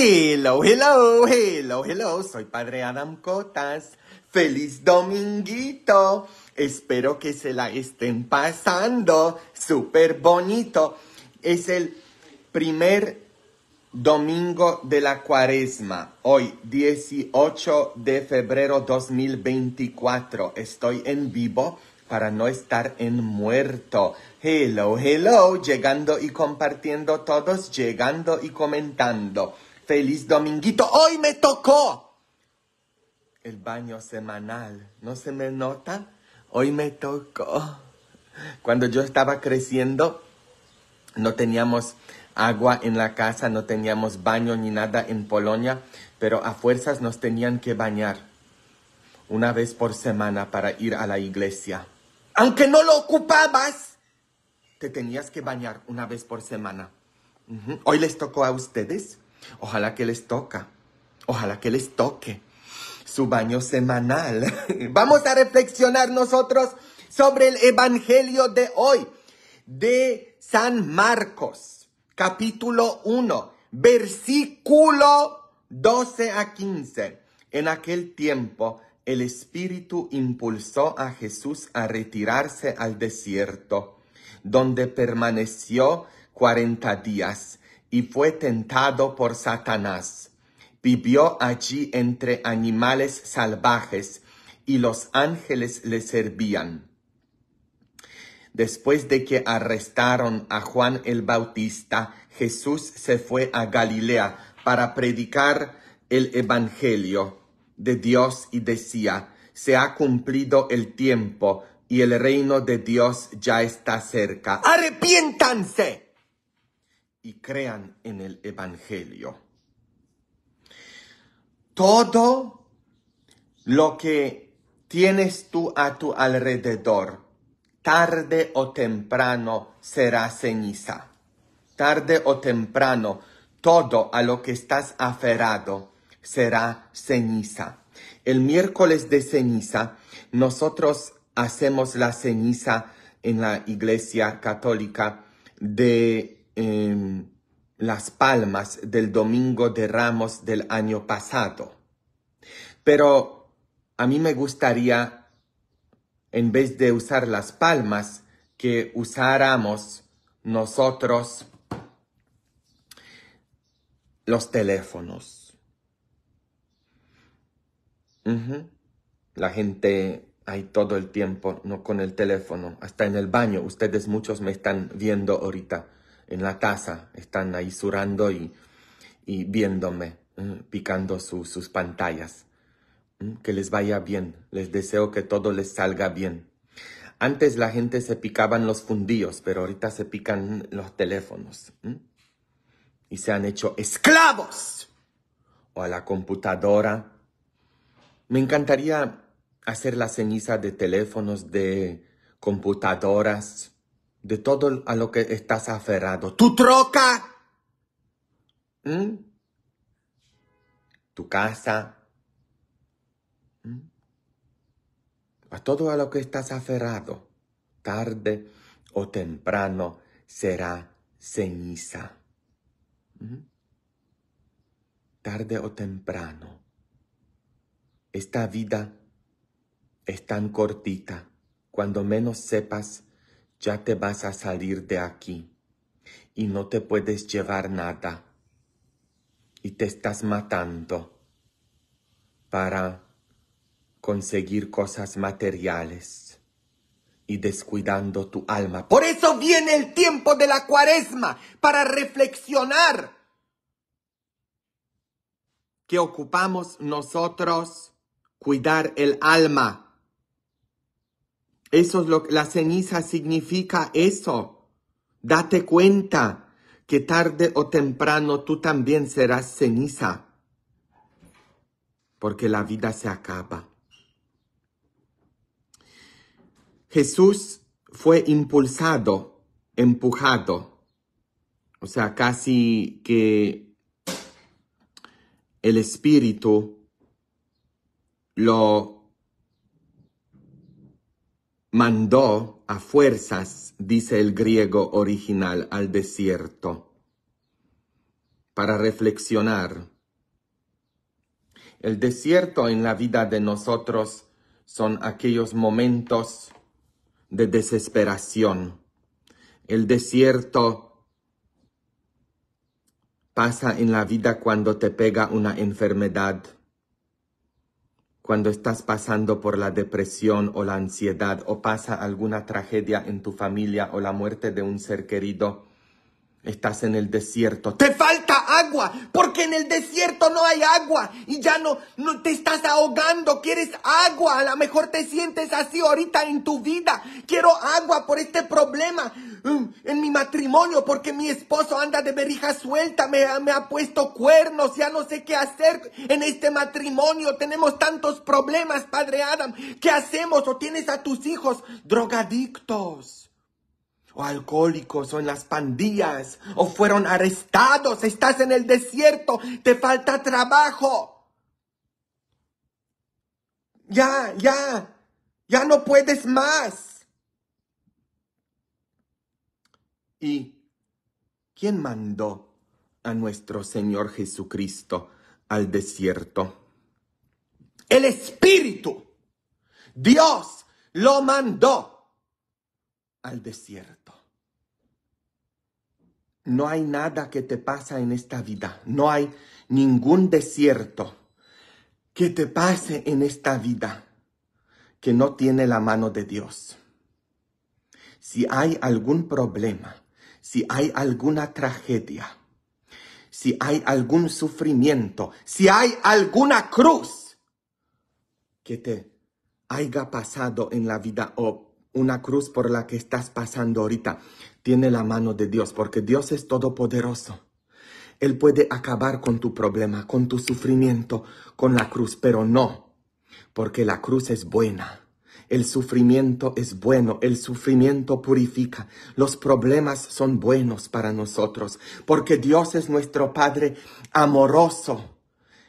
Hello, hello, hello, hello. Soy Padre Adam Cotas. Feliz dominguito. Espero que se la estén pasando súper bonito. Es el primer domingo de la cuaresma. Hoy, 18 de febrero 2024. Estoy en vivo para no estar en muerto. Hello, hello, llegando y compartiendo todos, llegando y comentando. Feliz dominguito. Hoy me tocó el baño semanal. ¿No se me nota? Hoy me tocó. Cuando yo estaba creciendo, no teníamos agua en la casa, no teníamos baño ni nada en Polonia, pero a fuerzas nos tenían que bañar una vez por semana para ir a la iglesia. Aunque no lo ocupabas, te tenías que bañar una vez por semana. Hoy les tocó a ustedes. Ojalá que les toca. Ojalá que les toque su baño semanal. Vamos a reflexionar nosotros sobre el Evangelio de hoy, de San Marcos, capítulo 1, versículo 12 a 15. En aquel tiempo, el Espíritu impulsó a Jesús a retirarse al desierto, donde permaneció cuarenta días y fue tentado por Satanás. Vivió allí entre animales salvajes y los ángeles le servían. Después de que arrestaron a Juan el Bautista, Jesús se fue a Galilea para predicar el Evangelio de Dios y decía, se ha cumplido el tiempo y el reino de Dios ya está cerca. ¡Arrepiéntanse! y crean en el Evangelio. Todo lo que tienes tú a tu alrededor, tarde o temprano será ceniza. Tarde o temprano, todo a lo que estás aferrado será ceniza. El miércoles de ceniza, nosotros hacemos la ceniza en la iglesia católica de Em, las palmas del Domingo de Ramos del año pasado. Pero a mí me gustaría, en vez de usar las palmas, que usáramos nosotros los teléfonos. La gente hay todo el tiempo, no con el teléfono, hasta en el baño. Ustedes muchos me están viendo ahorita en la taza, están ahí surando y, viéndome, picando sus pantallas. Que les vaya bien, les deseo que todo les salga bien. Antes la gente se picaban los fundillos, pero ahorita se pican los teléfonos. Y se han hecho esclavos. O a la computadora. Me encantaría hacer la ceniza de teléfonos, de computadoras, de todo a lo que estás aferrado. Tu troca, ¿Mm? tu casa, ¿Mm? a todo a lo que estás aferrado, tarde o temprano será ceniza. ¿Mm? Tarde o temprano. Esta vida es tan cortita, cuando menos sepas, ya te vas a salir de aquí y no te puedes llevar nada y te estás matando para conseguir cosas materiales y descuidando tu alma. Por eso viene el tiempo de la cuaresma, para reflexionar que ocupamos nosotros cuidar el alma eso es lo la ceniza significa eso. Date cuenta que tarde o temprano tú también serás ceniza. Porque la vida se acaba. Jesús fue impulsado, empujado. O sea, casi que el espíritu lo mandó a fuerzas, dice el griego original, al desierto para reflexionar. El desierto en la vida de nosotros son aquellos momentos de desesperación. El desierto pasa en la vida cuando te pega una enfermedad cuando estás pasando por la depresión o la ansiedad o pasa alguna tragedia en tu familia o la muerte de un ser querido, estás en el desierto. Te falta porque en el desierto no hay agua y ya no, te estás ahogando, quieres agua, a lo mejor te sientes así ahorita en tu vida, quiero agua por este problema mm, en mi matrimonio porque mi esposo anda de berija suelta, me, me ha puesto cuernos, ya no sé qué hacer en este matrimonio, tenemos tantos problemas, Padre Adam, ¿qué hacemos? O tienes a tus hijos drogadictos o alcohólicos o en las pandillas o fueron arrestados, estás en el desierto, te falta trabajo. Ya, ya, ya no puedes más. ¿Y quién mandó a nuestro Señor Jesucristo al desierto? El Espíritu. Dios lo mandó al desierto. No hay nada que te pasa en esta vida. No hay ningún desierto que te pase en esta vida que no tiene la mano de Dios. Si hay algún problema, si hay alguna tragedia, si hay algún sufrimiento, si hay alguna cruz que te haya pasado en la vida o una cruz por la que estás pasando ahorita tiene la mano de Dios, porque Dios es todopoderoso. Él puede acabar con tu problema, con tu sufrimiento, con la cruz, pero no, porque la cruz es buena. El sufrimiento es bueno, el sufrimiento purifica, los problemas son buenos para nosotros, porque Dios es nuestro Padre amoroso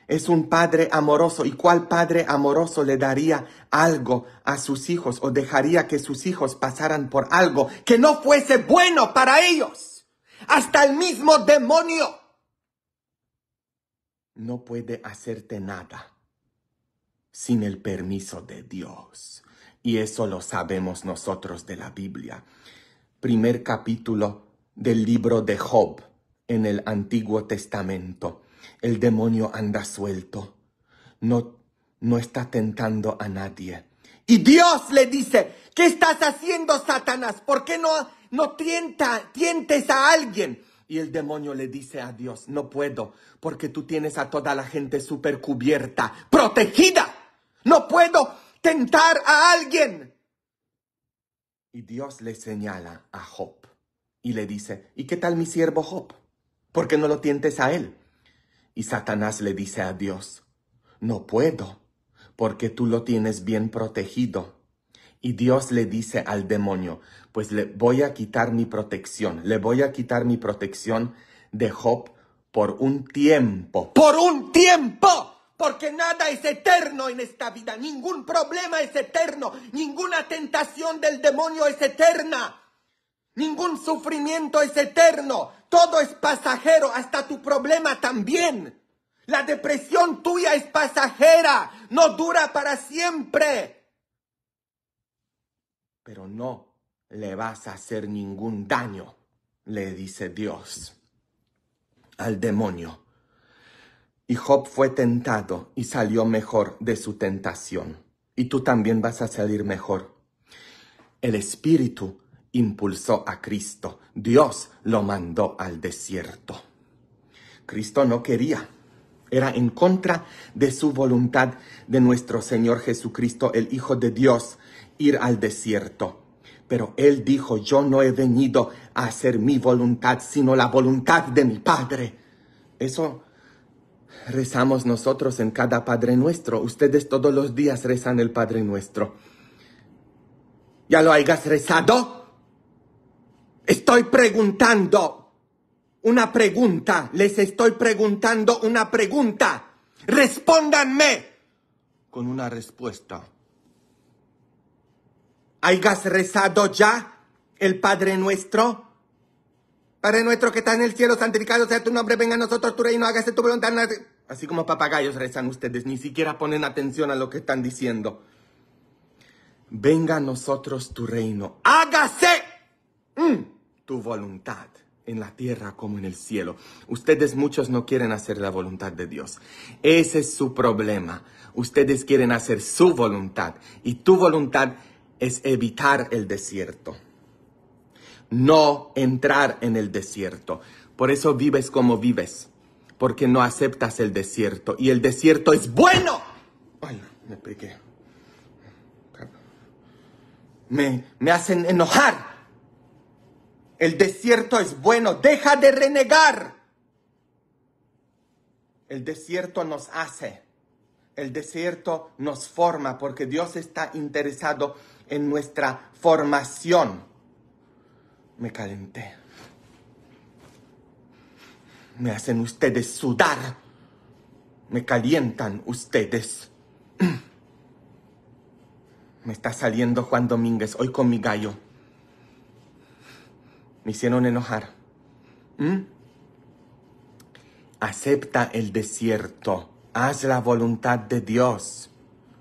es un padre amoroso. ¿Y cuál padre amoroso le daría algo a sus hijos o dejaría que sus hijos pasaran por algo que no fuese bueno para ellos? Hasta el mismo demonio no puede hacerte nada sin el permiso de Dios. Y eso lo sabemos nosotros de la Biblia. Primer capítulo del libro de Job en el Antiguo Testamento el demonio anda suelto. No, no está tentando a nadie. Y Dios le dice, ¿qué estás haciendo, Satanás? ¿Por qué no, no tienta, tientes a alguien? Y el demonio le dice a Dios, no puedo, porque tú tienes a toda la gente supercubierta, cubierta, protegida. No puedo tentar a alguien. Y Dios le señala a Job y le dice, ¿y qué tal mi siervo Job? ¿Por qué no lo tientes a él? Y Satanás le dice a Dios, no puedo, porque tú lo tienes bien protegido. Y Dios le dice al demonio, pues le voy a quitar mi protección, le voy a quitar mi protección de Job por un tiempo. Por un tiempo. Porque nada es eterno en esta vida, ningún problema es eterno, ninguna tentación del demonio es eterna. Ningún sufrimiento es eterno. Todo es pasajero, hasta tu problema también. La depresión tuya es pasajera, no dura para siempre. Pero no le vas a hacer ningún daño, le dice Dios al demonio. Y Job fue tentado y salió mejor de su tentación. Y tú también vas a salir mejor. El espíritu impulsó a Cristo. Dios lo mandó al desierto. Cristo no quería. Era en contra de su voluntad de nuestro Señor Jesucristo, el Hijo de Dios, ir al desierto. Pero Él dijo, yo no he venido a hacer mi voluntad, sino la voluntad de mi Padre. Eso rezamos nosotros en cada Padre nuestro. Ustedes todos los días rezan el Padre nuestro. ¿Ya lo hayas rezado? Estoy preguntando una pregunta. Les estoy preguntando una pregunta. Respóndanme con una respuesta. ¿Hayas rezado ya el Padre nuestro? Padre nuestro que está en el cielo, santificado sea tu nombre, venga a nosotros tu reino, hágase tu voluntad. Así como papagayos rezan ustedes, ni siquiera ponen atención a lo que están diciendo. Venga a nosotros tu reino, hágase. Mm tu voluntad en la tierra como en el cielo. Ustedes muchos no quieren hacer la voluntad de Dios. Ese es su problema. Ustedes quieren hacer su voluntad y tu voluntad es evitar el desierto. No entrar en el desierto. Por eso vives como vives, porque no aceptas el desierto y el desierto es bueno. me me hacen enojar el desierto es bueno. Deja de renegar. El desierto nos hace. El desierto nos forma porque Dios está interesado en nuestra formación. Me calenté. Me hacen ustedes sudar. Me calientan ustedes. Me está saliendo Juan Domínguez hoy con mi gallo me hicieron enojar. ¿Mm? Acepta el desierto, haz la voluntad de Dios.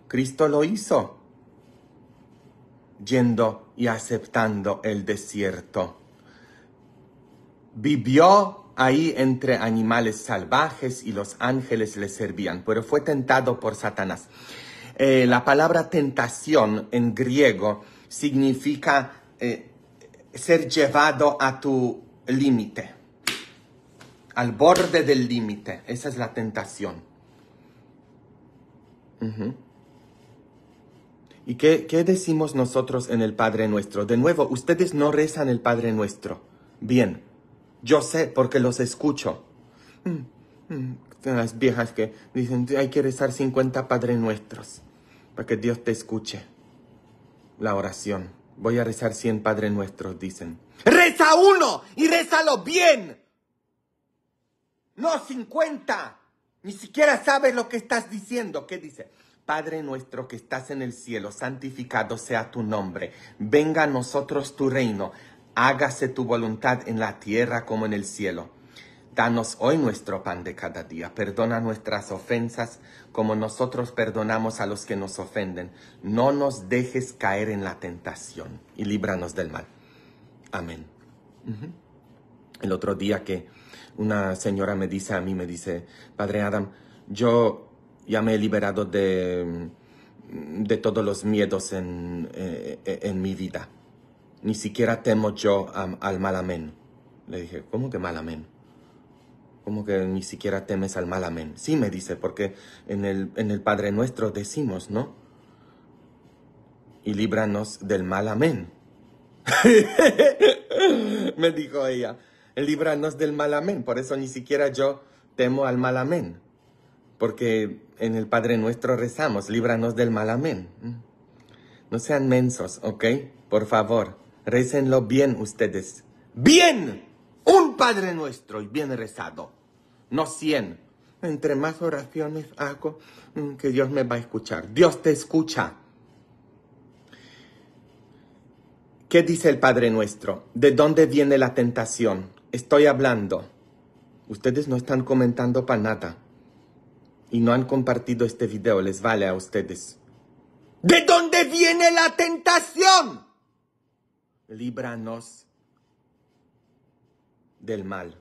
Cristo lo hizo, yendo y aceptando el desierto. Vivió ahí entre animales salvajes y los ángeles le servían, pero fue tentado por Satanás. Eh, la palabra tentación en griego significa eh, ser llevado a tu límite, al borde del límite. Esa es la tentación. ¿Y qué, decimos nosotros en el Padre Nuestro? De nuevo, ustedes no rezan el Padre Nuestro. Bien, yo sé porque los escucho. Mm, mm, las viejas que dicen, hay que rezar 50 Padre Nuestros para que Dios te escuche la oración. Voy a rezar 100 Padre Nuestros, dicen. Reza uno y rézalo bien. No 50. Ni siquiera sabes lo que estás diciendo. ¿Qué dice? Padre nuestro que estás en el cielo, santificado sea tu nombre. Venga a nosotros tu reino. Hágase tu voluntad en la tierra como en el cielo. Danos hoy nuestro pan de cada día. Perdona nuestras ofensas como nosotros perdonamos a los que nos ofenden. No nos dejes caer en la tentación y líbranos del mal. Amén. El otro día que una señora me dice a mí, me dice, Padre Adam, yo ya me he liberado de, todos los miedos en, eh, en mi vida. Ni siquiera temo yo al mal amén. Le dije, ¿cómo que mal amén? como que ni siquiera temes al mal, amén. Sí, me dice, porque en el, en el Padre nuestro decimos, ¿no? Y líbranos del mal, amén. me dijo ella, líbranos del mal, amén. Por eso ni siquiera yo temo al mal, amén. Porque en el Padre nuestro rezamos, líbranos del mal, amén. Mm. No sean mensos, ¿ok? Por favor, récenlo bien ustedes. Bien, un Padre nuestro y bien rezado no 100. Entre más oraciones hago, mm, que Dios me va a escuchar. Dios te escucha. ¿Qué dice el Padre nuestro? ¿De dónde viene la tentación? Estoy hablando. Ustedes no están comentando para nada. Y no han compartido este video, les vale a ustedes. ¿De dónde viene la tentación? Líbranos del mal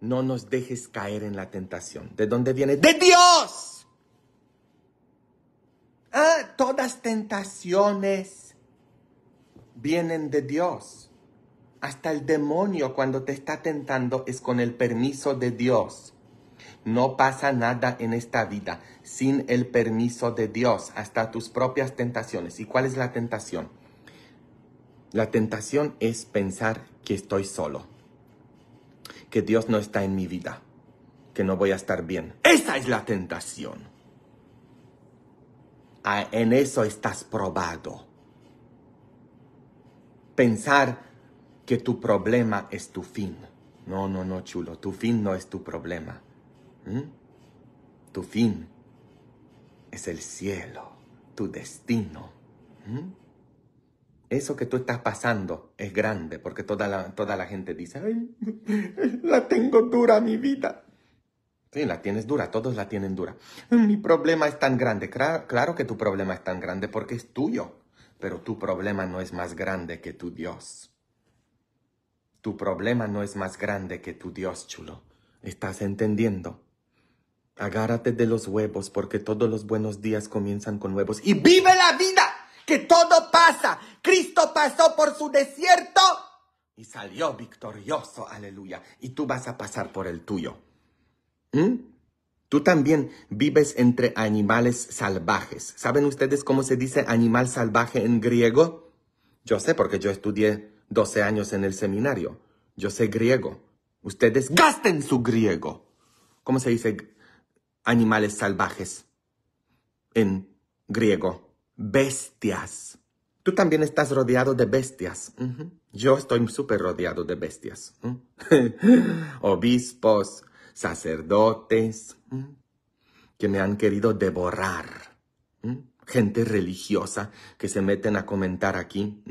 no nos dejes caer en la tentación. ¿De dónde viene? De Dios. Ah, todas tentaciones vienen de Dios. Hasta el demonio cuando te está tentando es con el permiso de Dios. No pasa nada en esta vida sin el permiso de Dios, hasta tus propias tentaciones. ¿Y cuál es la tentación? La tentación es pensar que estoy solo que Dios no está en mi vida, que no voy a estar bien. Esa es la tentación. en eso estás probado. Pensar que tu problema es tu fin. No, no, no, chulo. Tu fin no es tu problema. ¿Mm? Tu fin es el cielo, tu destino. ¿Mm? eso que tú estás pasando es grande, porque toda la, toda la gente dice, la tengo dura mi vida. Sí, la tienes dura, todos la tienen dura. Mi problema es tan grande. Claro, que tu problema es tan grande porque es tuyo, pero tu problema no es más grande que tu Dios. Tu problema no es más grande que tu Dios, chulo. ¿Estás entendiendo? Agárrate de los huevos porque todos los buenos días comienzan con huevos y vive la vida, que todo pasa, Cristo pasó por su desierto y salió victorioso, aleluya. Y tú vas a pasar por el tuyo. ¿Mm? Tú también vives entre animales salvajes. ¿Saben ustedes cómo se dice animal salvaje en griego? Yo sé porque yo estudié 12 años en el seminario. Yo sé griego. Ustedes gasten su griego. ¿Cómo se dice animales salvajes en griego? Bestias. Tú también estás rodeado de bestias. Yo estoy súper rodeado de bestias. Obispos, sacerdotes, que me han querido devorar. Gente religiosa que se meten a comentar aquí.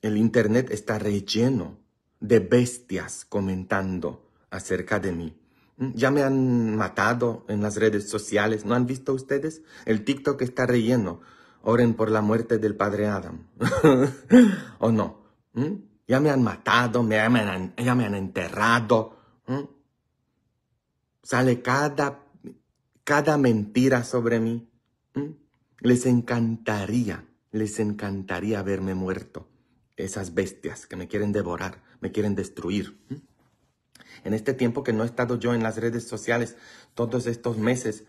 El Internet está relleno de bestias comentando acerca de mí. Ya me han matado en las redes sociales. ¿No han visto ustedes? El TikTok está relleno oren por la muerte del padre Adam. ¿O no? ¿Mm? Ya me han matado, ya me han enterrado. ¿Mm? Sale cada, cada mentira sobre mí. ¿Mm? Les encantaría, les encantaría verme muerto. Esas bestias que me quieren devorar, me quieren destruir. En este tiempo que no he estado yo en las redes sociales, todos estos meses,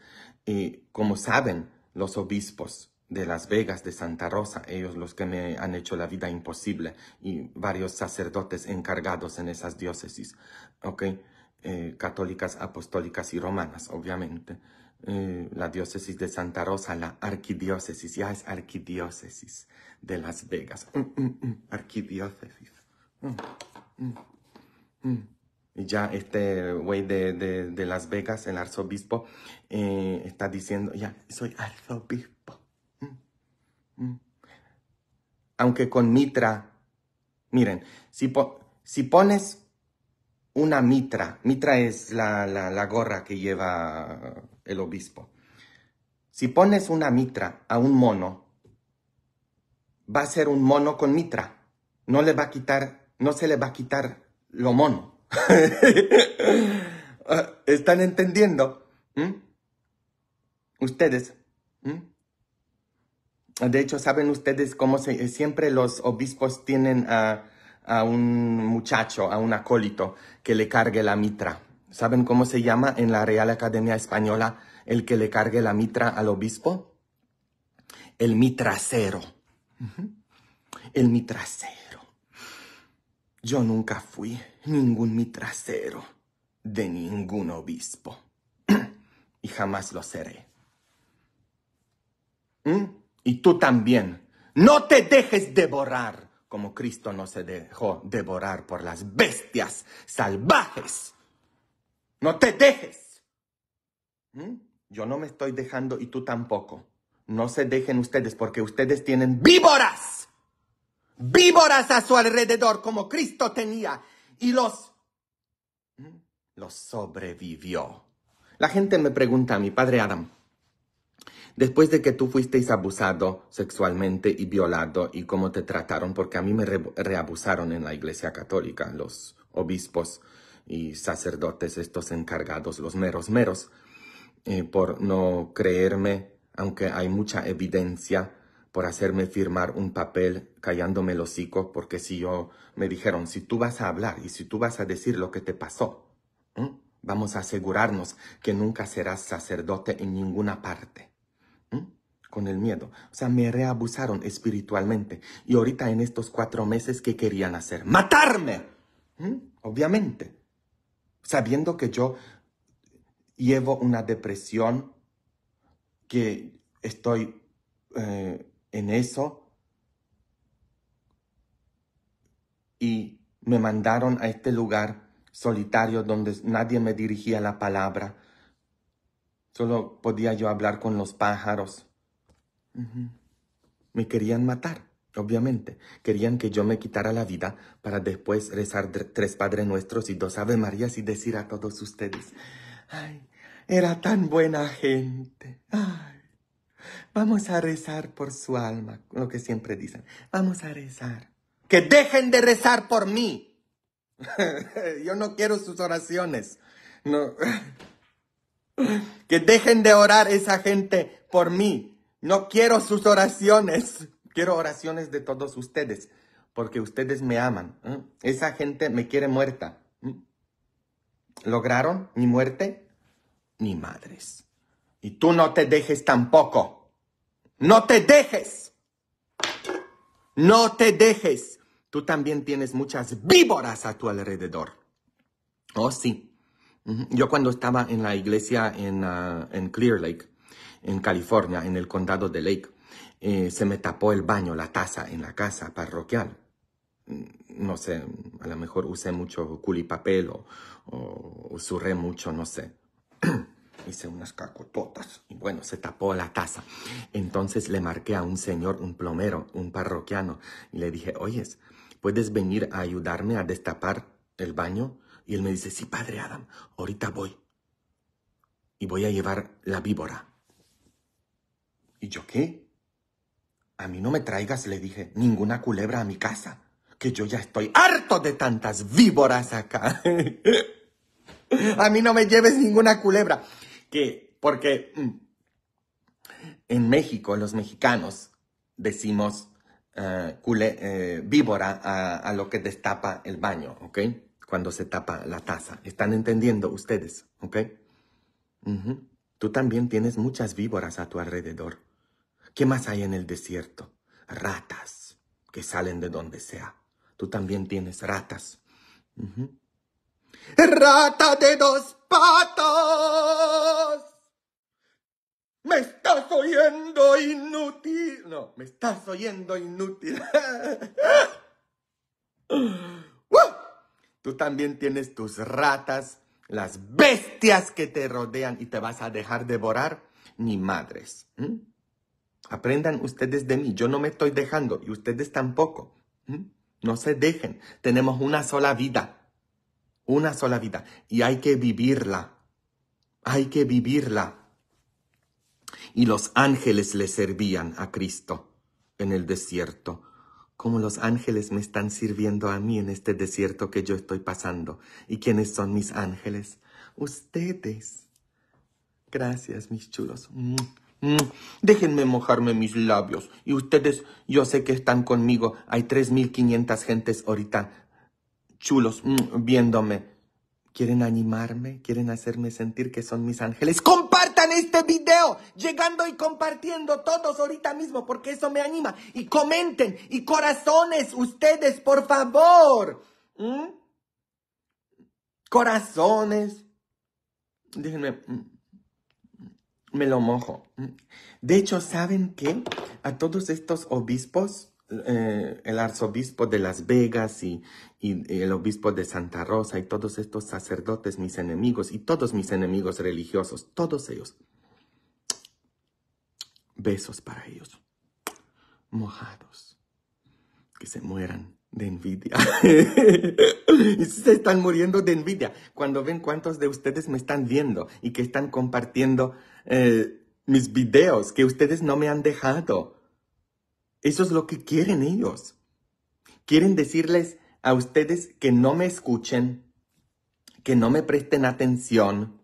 y como saben los obispos, de Las Vegas, de Santa Rosa, ellos los que me han hecho la vida imposible y varios sacerdotes encargados en esas diócesis, ¿ok? Eh, católicas, apostólicas y romanas, obviamente. Eh, la diócesis de Santa Rosa, la arquidiócesis, ya es arquidiócesis de Las Vegas. Mm, mm, mm, arquidiócesis. Y ya este güey de, Las Vegas, el arzobispo, eh, está diciendo, ya, soy arzobispo. Mm. Aunque con mitra, miren, si, pones una mitra, mitra es la, gorra que lleva el obispo. Si pones una mitra a un mono, va a ser un mono con mitra. No le va a quitar, no se le va a quitar lo mono. Ah, ¿Están entendiendo? ¿Mm? Ustedes. ¿Mm? de hecho, saben ustedes cómo siempre los obispos tienen a, un muchacho, a un acólito, que le cargue la mitra. ¿Saben cómo se llama en la Real Academia Española el que le cargue la mitra al obispo? El mitracero. El mitracero. Yo nunca fui ningún mitracero de ningún obispo. y jamás lo seré. ¿Mm? Y tú también. No te dejes devorar como Cristo no se dejó devorar por las bestias salvajes. No te dejes. ¿Mm? Yo no me estoy dejando y tú tampoco. No se dejen ustedes porque ustedes tienen víboras. Víboras a su alrededor como Cristo tenía. Y los... ¿Mm? Los sobrevivió. La gente me pregunta a mi padre Adam después de que tú fuisteis abusado sexualmente y violado y cómo te trataron, porque a mí me reabusaron en la Iglesia Católica, los obispos y sacerdotes, estos encargados, los meros meros, eh, por no creerme, aunque hay mucha evidencia, por hacerme firmar un papel callándome el hocico, porque si yo me dijeron, si tú vas a hablar y si tú vas a decir lo que te pasó, vamos a asegurarnos que nunca serás sacerdote en ninguna parte con el miedo. O sea, me reabusaron espiritualmente. Y ahorita en estos cuatro meses, ¿qué querían hacer? ¡Matarme! ¿Mm? Obviamente. Sabiendo que yo llevo una depresión, que estoy eh, en eso. Y me mandaron a este lugar solitario donde nadie me dirigía la palabra. Solo podía yo hablar con los pájaros. Me querían matar, obviamente. Querían que yo me quitara la vida para después rezar tres Padre Nuestros y dos Ave Marías y decir a todos ustedes, ay, era tan buena gente. vamos a rezar por su alma, lo que siempre dicen. Vamos a rezar. Que dejen de rezar por mí. yo no quiero sus oraciones. No. que dejen de orar esa gente por mí. No quiero sus oraciones. Quiero oraciones de todos ustedes, porque ustedes me aman. Esa gente me quiere muerta. ¿Lograron mi muerte? Ni madres. Y tú no te dejes tampoco. No te dejes. No te dejes. Tú también tienes muchas víboras a tu alrededor. Oh, sí. Yo cuando estaba en la iglesia en ah, Clear Lake, en California, en el condado de Lake. Eh, se me tapó el baño, la taza en la casa parroquial. Mm, no sé, a lo mejor usé mucho culipapel o, o, mucho, no sé. hice unas cacototas y bueno, se tapó la taza. Entonces le marqué a un señor, un plomero, un parroquiano y le dije, oyes, ¿puedes venir a ayudarme a destapar el baño? Y él me dice, sí, padre Adam, ahorita voy y voy a llevar la víbora. ¿Y yo qué? A mí no me traigas, le dije, ninguna culebra a mi casa, que yo ya estoy harto de tantas víboras acá. a mí no me lleves ninguna culebra, que porque mm, en México los mexicanos decimos eh, eh, víbora a, lo que destapa el baño, ¿ok? Cuando se tapa la taza. ¿Están entendiendo ustedes? ¿Ok? Tú también tienes muchas víboras a tu alrededor. ¿Qué más hay en el desierto? Ratas que salen de donde sea. Tú también tienes ratas. Rata de dos patos! Me estás oyendo inútil. No, me estás oyendo inútil. Tú también tienes tus ratas, las bestias que te rodean y te vas a dejar devorar. Ni madres. Aprendan ustedes de mí. Yo no me estoy dejando y ustedes tampoco. ¿Mm? No se dejen. Tenemos una sola vida. Una sola vida. Y hay que vivirla. Hay que vivirla. Y los ángeles le servían a Cristo en el desierto. Como los ángeles me están sirviendo a mí en este desierto que yo estoy pasando. ¿Y quiénes son mis ángeles? Ustedes. Gracias, mis chulos. Mm, déjenme mojarme mis labios. Y ustedes, yo sé que están conmigo. Hay 3.500 gentes ahorita chulos mm, viéndome. ¿Quieren animarme? ¿Quieren hacerme sentir que son mis ángeles? ¡Compartan este video! Llegando y compartiendo todos ahorita mismo porque eso me anima. Y comenten. Y corazones, ustedes, por favor. ¿Mm? Corazones. Déjenme me lo mojo. De hecho, ¿saben qué? A todos estos obispos, eh, el arzobispo de Las Vegas y, el obispo de Santa Rosa y todos estos sacerdotes, mis enemigos y todos mis enemigos religiosos, todos ellos. Besos para ellos. Mojados. Que se mueran de envidia. y se están muriendo de envidia cuando ven cuántos de ustedes me están viendo y que están compartiendo eh, mis videos que ustedes no me han dejado. Eso es lo que quieren ellos. Quieren decirles a ustedes que no me escuchen, que no me presten atención.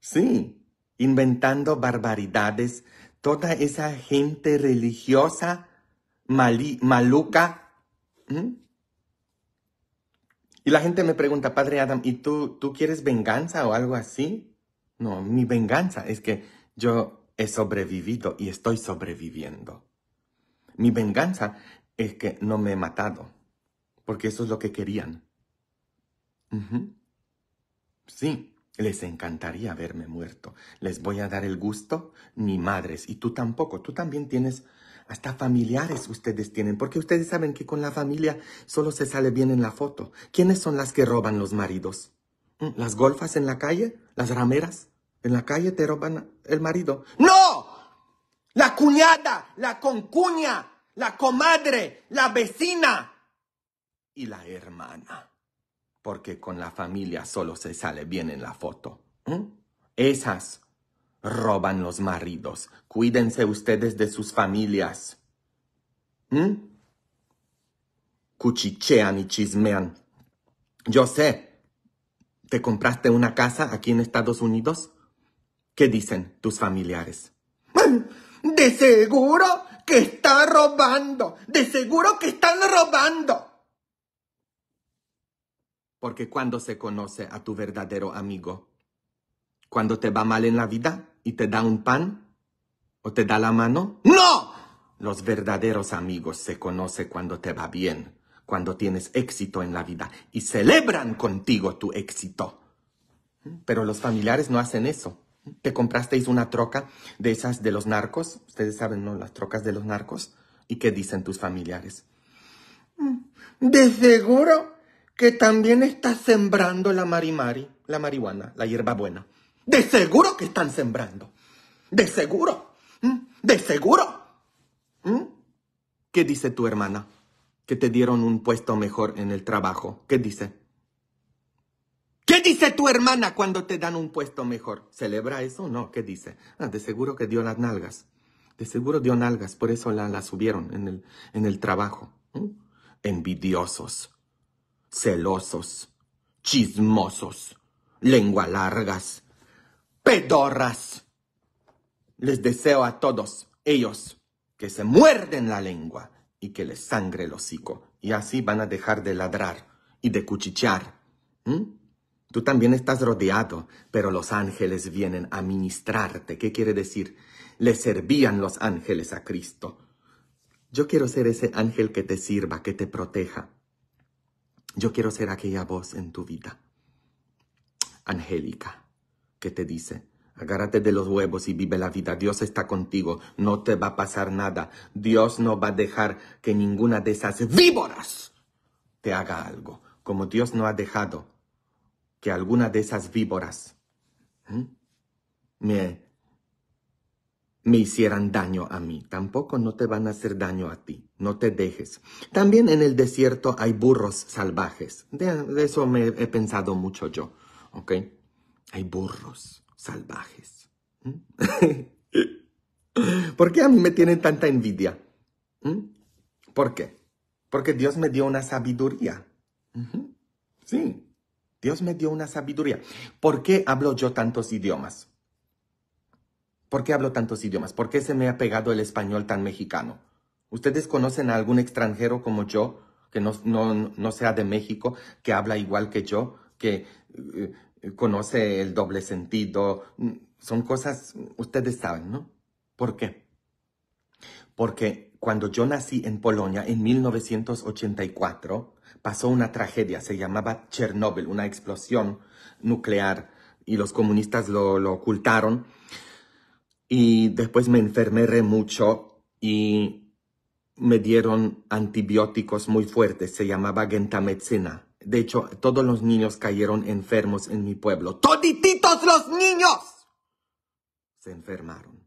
Sí, inventando barbaridades, toda esa gente religiosa, maluca. Y la gente me pregunta, Padre Adam, ¿y tú, tú quieres venganza o algo así? No, mi venganza es que yo he sobrevivido y estoy sobreviviendo. Mi venganza es que no me he matado, porque eso es lo que querían. Sí, les encantaría verme muerto. Les voy a dar el gusto, ni madres, y tú tampoco, tú también tienes... Hasta familiares ustedes tienen, porque ustedes saben que con la familia solo se sale bien en la foto. ¿Quiénes son las que roban los maridos? Mm, ¿Las golfas en la calle? ¿Las rameras? En la calle te roban el marido. ¡No! La cuñada, la concuña, la comadre, la vecina y la hermana. Porque con la familia solo se sale bien en la foto. Esas roban los maridos. Cuídense ustedes de sus familias. Cuchichean y chismean. Yo sé, ¿te compraste una casa aquí en Estados Unidos? ¿Qué dicen tus familiares? De seguro que está robando. De seguro que están robando. Porque cuando se conoce a tu verdadero amigo, cuando te va mal en la vida y te da un pan o te da la mano, no. Los verdaderos amigos se conocen cuando te va bien, cuando tienes éxito en la vida y celebran contigo tu éxito. Pero los familiares no hacen eso te comprasteis una troca de esas de los narcos, ustedes saben, ¿no? Las trocas de los narcos. ¿Y qué dicen tus familiares? Mm, de seguro que también estás sembrando la marimari, la marihuana, la hierba buena. De seguro que están sembrando. De seguro. Mm, de seguro. Mm. ¿Qué dice tu hermana? Que te dieron un puesto mejor en el trabajo. ¿Qué dice? dice tu hermana cuando te dan un puesto mejor? ¿Celebra eso? o No, ¿qué dice? Ah, de seguro que dio las nalgas. De seguro dio nalgas, por eso la, subieron en el, en el trabajo. ¿Mm? Envidiosos, celosos, chismosos, lengua largas, pedorras. Les deseo a todos ellos que se muerden la lengua y que les sangre el hocico. Y así van a dejar de ladrar y de cuchichear. ¿Mm? Tú también estás rodeado, pero los ángeles vienen a ministrarte. ¿Qué quiere decir? Le servían los ángeles a Cristo. Yo quiero ser ese ángel que te sirva, que te proteja. Yo quiero ser aquella voz en tu vida, angélica, que te dice, Agárrate de los huevos y vive la vida. Dios está contigo. No te va a pasar nada. Dios no va a dejar que ninguna de esas víboras te haga algo. Como Dios no ha dejado que alguna de esas víboras me, me hicieran daño a mí. Tampoco no te van a hacer daño a ti. No te dejes. También en el desierto hay burros salvajes. De, eso me he pensado mucho yo. Hay burros salvajes. ¿Por qué a mí me tienen tanta envidia? ¿Por qué? Porque Dios me dio una sabiduría. Sí. Dios me dio una sabiduría. ¿Por qué hablo yo tantos idiomas? ¿Por qué hablo tantos idiomas? ¿Por qué se me ha pegado el español tan mexicano? ¿Ustedes conocen a algún extranjero como yo, que no, sea de México, que habla igual que yo, que eh, eh, conoce el doble sentido? Son cosas, ustedes saben, ¿no? ¿Por qué? Porque cuando yo nací en Polonia en 1984, pasó una tragedia, se llamaba Chernobyl, una explosión nuclear y los comunistas lo, lo ocultaron. Y después me enfermé mucho y me dieron antibióticos muy fuertes, se llamaba gentamicina. De hecho, todos los niños cayeron enfermos en mi pueblo. ¡Todititos los niños! Se enfermaron.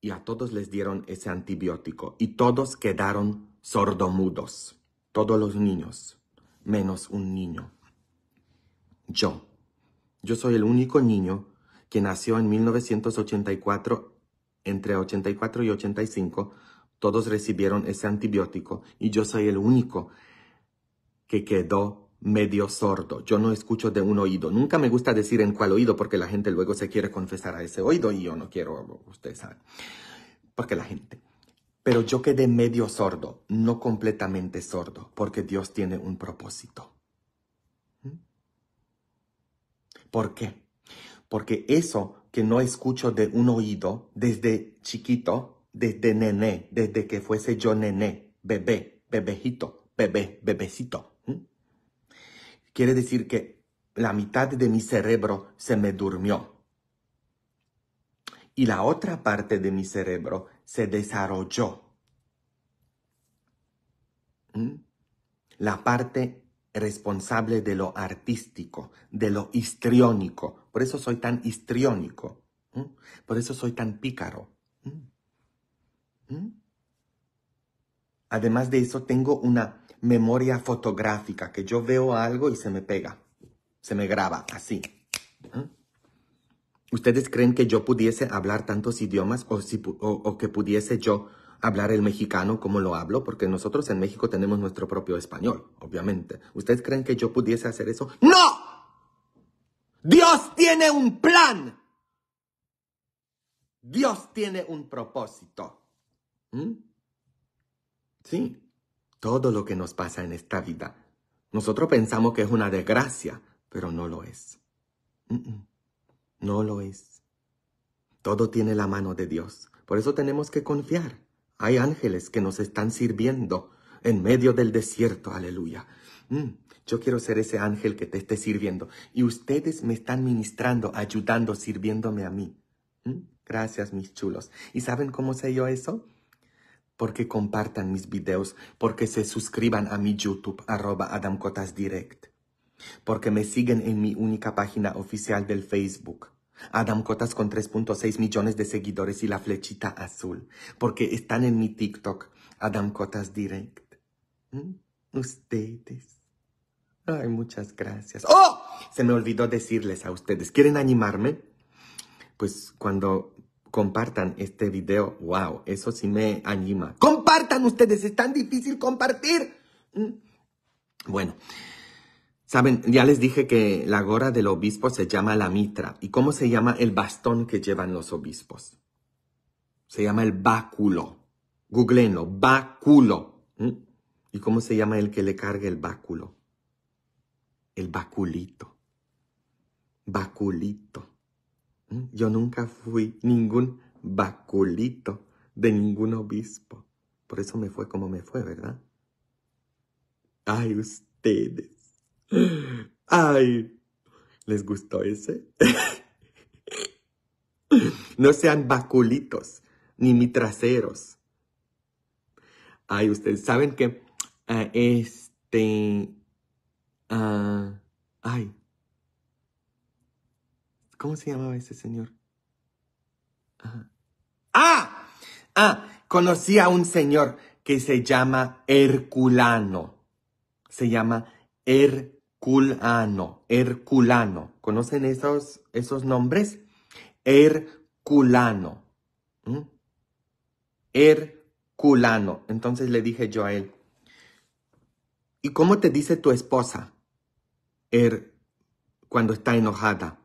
Y a todos les dieron ese antibiótico y todos quedaron sordomudos, todos los niños, menos un niño. Yo. Yo soy el único niño que nació en 1984, entre 84 y 85, todos recibieron ese antibiótico y yo soy el único que quedó medio sordo. Yo no escucho de un oído. Nunca me gusta decir en cuál oído porque la gente luego se quiere confesar a ese oído y yo no quiero, ustedes saben, porque la gente. Pero yo quedé medio sordo, no completamente sordo, porque Dios tiene un propósito. ¿Mm? ¿Por qué? Porque eso que no escucho de un oído desde chiquito, desde nené, desde que fuese yo nené, bebé, bebejito, bebé, bebecito. ¿Mm? Quiere decir que la mitad de mi cerebro se me durmió. Y la otra parte de mi cerebro se desarrolló. ¿Mm? La parte responsable de lo artístico, de lo histriónico. Por eso soy tan histriónico. ¿Mm? Por eso soy tan pícaro. ¿Mm? Además de eso, tengo una memoria fotográfica que yo veo algo y se me pega. Se me graba así. ¿Ustedes creen que yo pudiese hablar tantos idiomas o, que pudiese yo hablar el mexicano como lo hablo? Porque nosotros en México tenemos nuestro propio español, obviamente. ¿Ustedes creen que yo pudiese hacer eso? ¡No! Dios tiene un plan. Dios tiene un propósito. ¿Mm? Sí, todo lo que nos pasa en esta vida. Nosotros pensamos que es una desgracia, pero no lo es. No lo es. Todo tiene la mano de Dios. Por eso tenemos que confiar. Hay ángeles que nos están sirviendo en medio del desierto. Aleluya. Mm, yo quiero ser ese ángel que te esté sirviendo. Y ustedes me están ministrando, ayudando, sirviéndome a mí. Mm, gracias, mis chulos. ¿Y saben cómo sé yo eso? Porque compartan mis videos, porque se suscriban a mi YouTube, arroba Adam Direct, porque me siguen en mi única página oficial del Facebook Adam Cotas con 3.6 millones de seguidores y la flechita azul, porque están en mi TikTok, Adam Cotas Direct. ¿Mm? Ustedes. Ay, muchas gracias. ¡Oh! Se me olvidó decirles a ustedes. ¿Quieren animarme? Pues cuando compartan este video, wow, eso sí me anima. ¡Compartan ustedes! Es tan difícil compartir. ¿Mm? Bueno ya les dije que la gora del obispo se llama la mitra. ¿Y cómo se llama el bastón que llevan los obispos? Se llama el báculo. Googleenlo, báculo. ¿Mm? ¿Y cómo se llama el que le carga el báculo? El baculito. Baculito. ¿Mm? Yo nunca fui ningún baculito de ningún obispo. Por eso me fue como me fue, ¿verdad? Ay, ustedes. Ay, ¿les gustó ese? no sean baculitos, ni mi Ay, ustedes saben que ah, este... Ah, ay. ¿Cómo se llamaba ese señor? ¡Ah! Ah, conocí a un señor que se llama Herculano. Se llama Herculano. Herculano, Herculano. ¿Conocen esos, esos nombres? Herculano. Herculano. Entonces le dije yo a él, ¿y cómo te dice tu esposa? Er, cuando está enojada.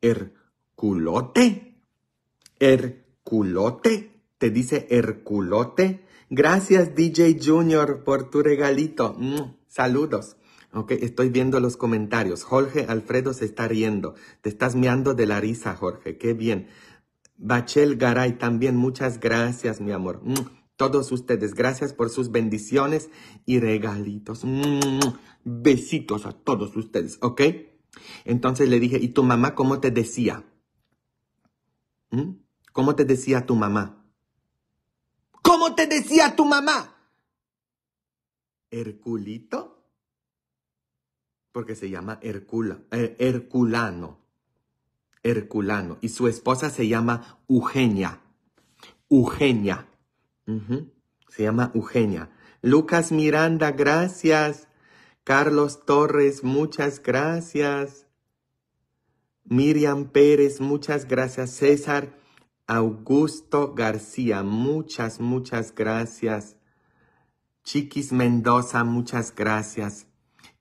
Herculote. Herculote. Te dice Herculote. Gracias DJ Junior por tu regalito. saludos. Ok, estoy viendo los comentarios. Jorge Alfredo se está riendo. Te estás meando de la risa, Jorge. Qué bien. Bachel Garay, también muchas gracias, mi amor. Mm, todos ustedes, gracias por sus bendiciones y regalitos. Mm, mm, Besitos a todos ustedes, ¿ok? Entonces le dije, ¿y tu mamá cómo te decía? ¿Cómo te decía tu mamá? ¿Cómo te decía tu mamá? ¿Herculito? porque se llama Herculano. Eh, Herculano. Y su esposa se llama Eugenia. Eugenia. Se llama Eugenia. Lucas Miranda, gracias. Carlos Torres, muchas gracias. Miriam Pérez, muchas gracias. César Augusto García, muchas, muchas gracias. Chiquis Mendoza, muchas gracias.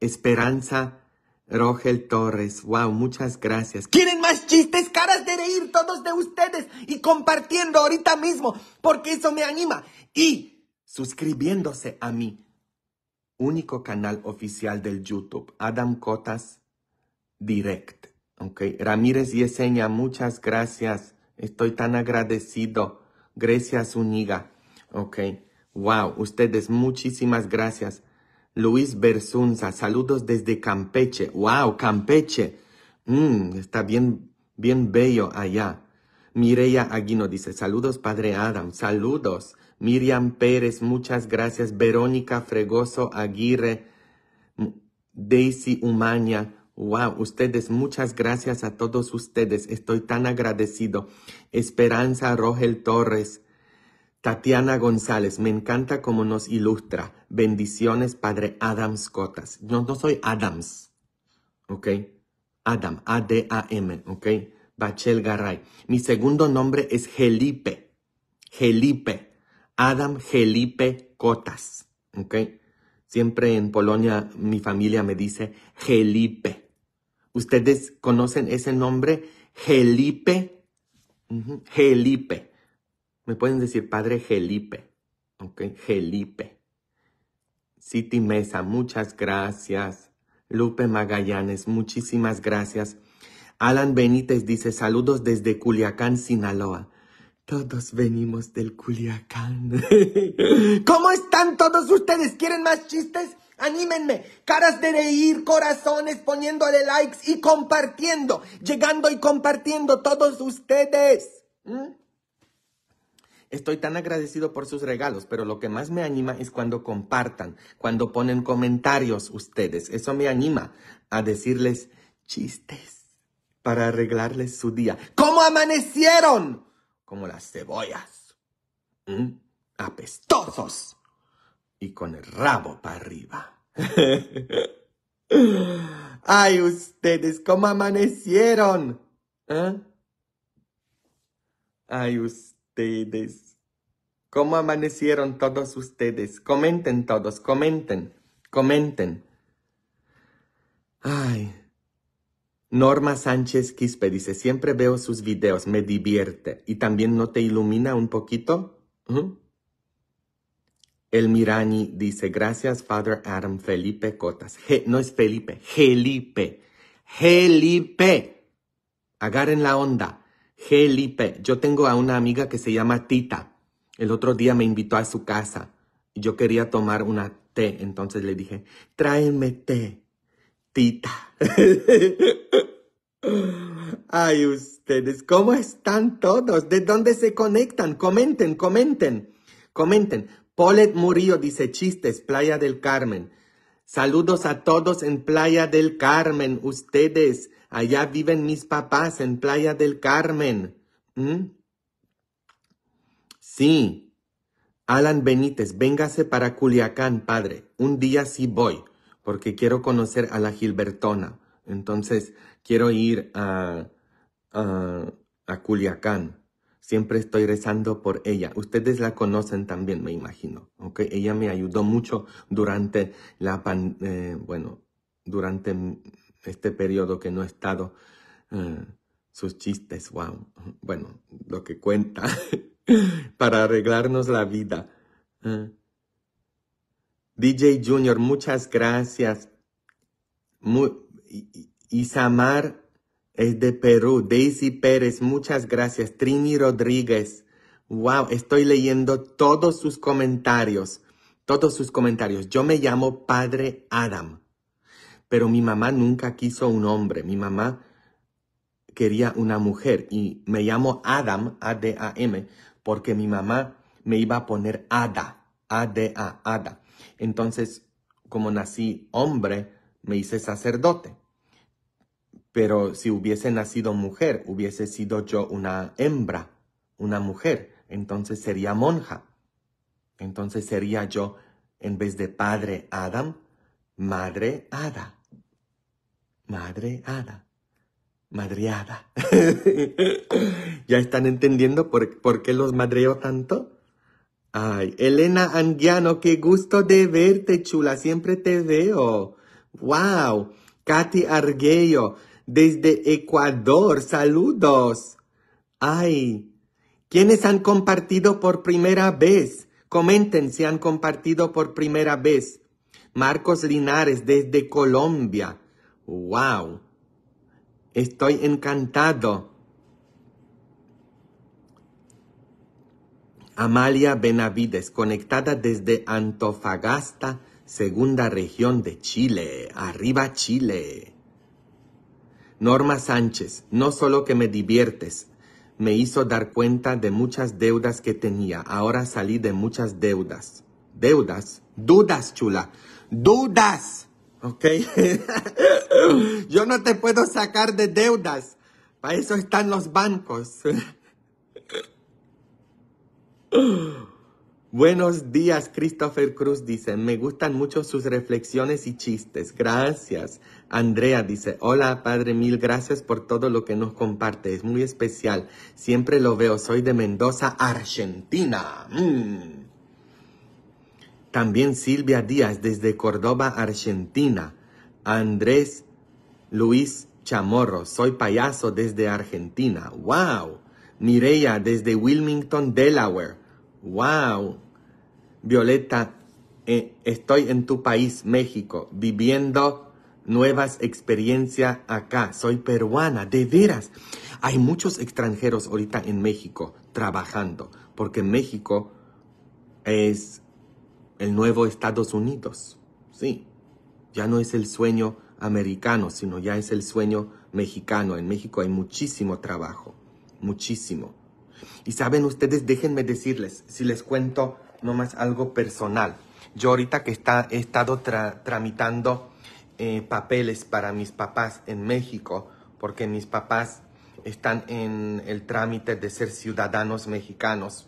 Esperanza Rogel Torres. Wow, muchas gracias. ¿Quieren más chistes? Caras de reír todos de ustedes y compartiendo ahorita mismo, porque eso me anima. Y suscribiéndose a mi único canal oficial del YouTube, Adam Cotas Direct. Ok, Ramírez Yeseña, muchas gracias. Estoy tan agradecido. Gracias, Uniga. Ok, wow, ustedes, muchísimas gracias. Luis Bersunza, saludos desde Campeche. ¡Wow! Campeche. Mm, está bien, bien bello allá. Mireya Aguino dice, saludos Padre Adam, saludos. Miriam Pérez, muchas gracias. Verónica Fregoso Aguirre, mm, Daisy Umaña, wow, ustedes, muchas gracias a todos ustedes. Estoy tan agradecido. Esperanza Rogel Torres, Tatiana González, me encanta cómo nos ilustra. Bendiciones, Padre Adams Cotas. No, no soy Adams, ¿ok? Adam, A-D-A-M, ¿ok? Bachel Garay. Mi segundo nombre es Gelipe. Gelipe. Adam Gelipe Cotas, ¿ok? Siempre en Polonia mi familia me dice Gelipe. ¿Ustedes conocen ese nombre? Gelipe. Gelipe. Me pueden decir Padre Gelipe, ¿ok? Gelipe. City Mesa, muchas gracias. Lupe Magallanes, muchísimas gracias. Alan Benítez dice, saludos desde Culiacán, Sinaloa. Todos venimos del Culiacán. ¿Cómo están todos ustedes? ¿Quieren más chistes? Anímenme. Caras de reír, corazones poniéndole likes y compartiendo. Llegando y compartiendo todos ustedes. ¿Mm? Estoy tan agradecido por sus regalos, pero lo que más me anima es cuando compartan, cuando ponen comentarios ustedes. Eso me anima a decirles chistes para arreglarles su día. ¿Cómo amanecieron? Como las cebollas. Apestosos. Y con el rabo para arriba. Ay, ustedes, ¿cómo amanecieron? ¿Eh? Ay, ustedes ustedes? ¿Cómo amanecieron todos ustedes? Comenten todos, comenten, comenten. Ay. Norma Sánchez Quispe dice, siempre veo sus videos, me divierte. ¿Y también no te ilumina un poquito? El Mirani dice, gracias, Father Adam Felipe Cotas. no es Felipe, Gelipe. Gelipe. Agarren la onda. Gelipe. Yo tengo a una amiga que se llama Tita. El otro día me invitó a su casa. y Yo quería tomar una té, entonces le dije, tráeme té, Tita. Ay, ustedes, ¿cómo están todos? ¿De dónde se conectan? Comenten, comenten, comenten. Polet Murillo dice chistes, Playa del Carmen. Saludos a todos en Playa del Carmen, ustedes. Allá viven mis papás en Playa del Carmen. ¿Mm? Sí. Alan Benítez, véngase para Culiacán, padre. Un día sí voy, porque quiero conocer a la Gilbertona. Entonces, quiero ir a, a, Culiacán. Siempre estoy rezando por ella. Ustedes la conocen también, me imagino. ¿okay? Ella me ayudó mucho durante la pandemia. Eh, bueno, durante este periodo que no he estado, eh, sus chistes, wow, bueno, lo que cuenta para arreglarnos la vida. Eh. DJ Junior, muchas gracias. Isamar es de Perú. Daisy Pérez, muchas gracias. Trini Rodríguez, wow, estoy leyendo todos sus comentarios. Todos sus comentarios. Yo me llamo Padre Adam. Pero mi mamá nunca quiso un hombre. Mi mamá quería una mujer. Y me llamo Adam, A-D-A-M, porque mi mamá me iba a poner Ada, A-D-A, Ada. Entonces, como nací hombre, me hice sacerdote. Pero si hubiese nacido mujer, hubiese sido yo una hembra, una mujer. Entonces sería monja. Entonces sería yo, en vez de padre Adam, madre Ada. Madre madreada, madreada. ¿Ya están entendiendo por, qué los madreo tanto? Ay, Elena Anguiano, qué gusto de verte, chula, siempre te veo. Wow, Katy Argueyo, desde Ecuador, saludos. Ay, ¿quiénes han compartido por primera vez? Comenten si han compartido por primera vez. Marcos Linares desde Colombia. ¡Wow! Estoy encantado. Amalia Benavides, conectada desde Antofagasta, segunda región de Chile. Arriba Chile. Norma Sánchez, no solo que me diviertes, me hizo dar cuenta de muchas deudas que tenía. Ahora salí de muchas deudas. ¿Deudas? Dudas, chula. Dudas. ¿ok? Yo no te puedo sacar de deudas. Para eso están los bancos. Buenos días, Christopher Cruz dice, me gustan mucho sus reflexiones y chistes. Gracias. Andrea dice, hola padre, mil gracias por todo lo que nos comparte. Es muy especial. Siempre lo veo. Soy de Mendoza, Argentina. Mm. También Silvia Díaz desde Córdoba, Argentina. Andrés Luis Chamorro, soy payaso desde Argentina. ¡Wow! Mireya desde Wilmington, Delaware. ¡Wow! Violeta, eh, estoy en tu país, México, viviendo nuevas experiencias acá. Soy peruana, de veras. Hay muchos extranjeros ahorita en México trabajando, porque México es el nuevo Estados Unidos. Sí, ya no es el sueño americano, sino ya es el sueño mexicano. En México hay muchísimo trabajo, muchísimo. Y saben ustedes, déjenme decirles, si les cuento nomás algo personal. Yo ahorita que está, he estado tramitando eh, papeles para mis papás en México, porque mis papás están en el trámite de ser ciudadanos mexicanos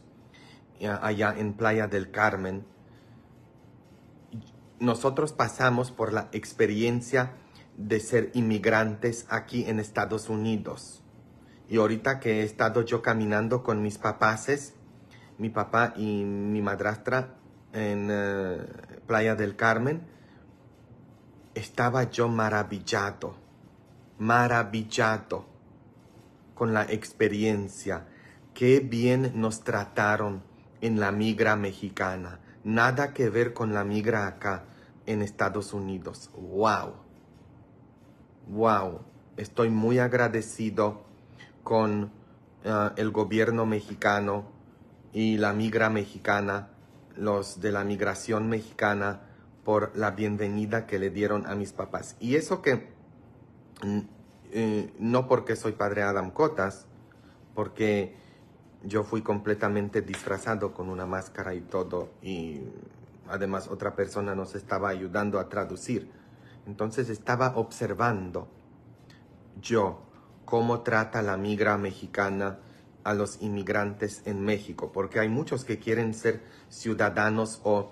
eh, allá en Playa del Carmen nosotros pasamos por la experiencia de ser inmigrantes aquí en Estados Unidos. Y ahorita que he estado yo caminando con mis papaces, mi papá y mi madrastra en eh, Playa del Carmen, estaba yo maravillado, maravillado con la experiencia. Qué bien nos trataron en la migra mexicana. Nada que ver con la migra acá en Estados Unidos. ¡Wow! ¡Wow! Estoy muy agradecido con eh, el gobierno mexicano y la migra mexicana, los de la migración mexicana, por la bienvenida que le dieron a mis papás. Y eso que, mm, eh, no porque soy padre Adam Cotas, porque yo fui completamente disfrazado con una máscara y todo y además otra persona nos estaba ayudando a traducir. Entonces estaba observando yo cómo trata la migra mexicana a los inmigrantes en México, porque hay muchos que quieren ser ciudadanos o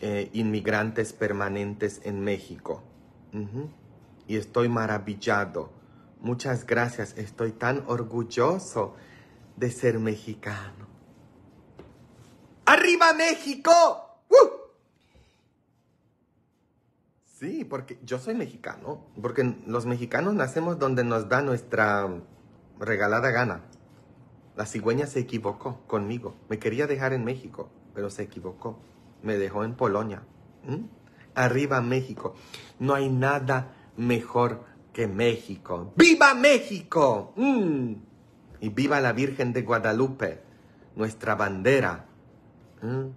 eh, inmigrantes permanentes en México. Y estoy maravillado. Muchas gracias, estoy tan orgulloso de ser mexicano. ¡Arriba México! Sí, porque yo soy mexicano, porque los mexicanos nacemos donde nos da nuestra regalada gana. La cigüeña se equivocó conmigo. Me quería dejar en México, pero se equivocó. Me dejó en Polonia. ¿Mm? Arriba México. No hay nada mejor que México. ¡Viva México! ¡Mm! Y viva la Virgen de Guadalupe, nuestra bandera. ¿Mm?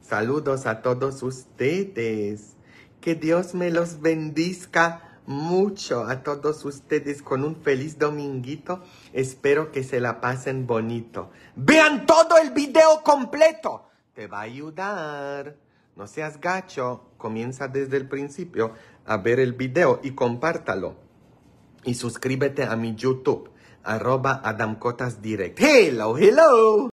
Saludos a todos ustedes. Que Dios me los bendiga mucho a todos ustedes con un feliz dominguito. Espero que se la pasen bonito. Vean todo el video completo. Te va a ayudar. No seas gacho. Comienza desde el principio a ver el video y compártalo. Y suscríbete a mi YouTube. arroba Adam Cotas Direct. Hello, hello!